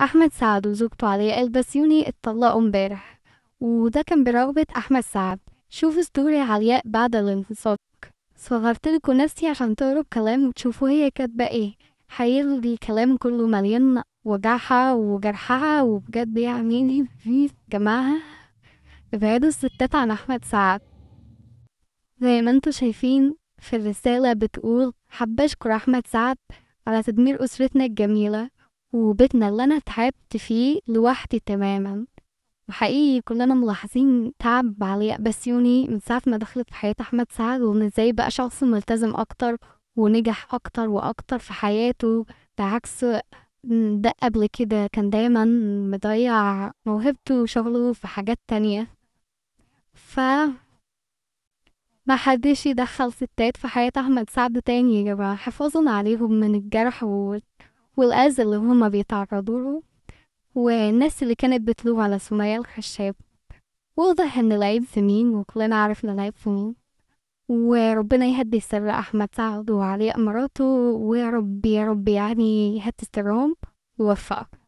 أحمد سعد وزوجته علياء البسيوني اتطلقوا امبارح وده كان برغبة أحمد سعد شوفوا ستوري علياء بعد الانفصال صغرت لكم نفسي عشان تقروا الكلام وتشوفوا هي كاتبة ايه حقيقي دي كلام كله مليان وجعها وجرحها وبجد يعني في جماعة ابعدوا الستات عن أحمد سعد زي ما انتوا شايفين في الرسالة بتقول حابة أشكر أحمد سعد على تدمير أسرتنا الجميلة وبيتنا اللي أنا تعبت فيه لوحدي تماما وحقيقي كلنا ملاحظين تعب علياء بسيوني من ساعة ما دخلت في حياة أحمد سعد وإن إزاي بقى شخص ملتزم أكتر ونجح أكتر وأكتر في حياته بعكس ده قبل كده كان دايما مضيع موهبته وشغله في حاجات تانية ف ما حدش يدخل ستات في حياة أحمد سعد تاني يا جماعة حفاظا عليهم من الجرح والأذى اللي هما بيتعرضوا له والناس اللي كانت بتلوم على سمية الخشاب واضح إن العيب في مين وكلنا عرفنا العيب في مين وربنا يهدي سر أحمد سعد وعلي أمراته ويا رب يا رب يعني يهدي سرهم ويوفقك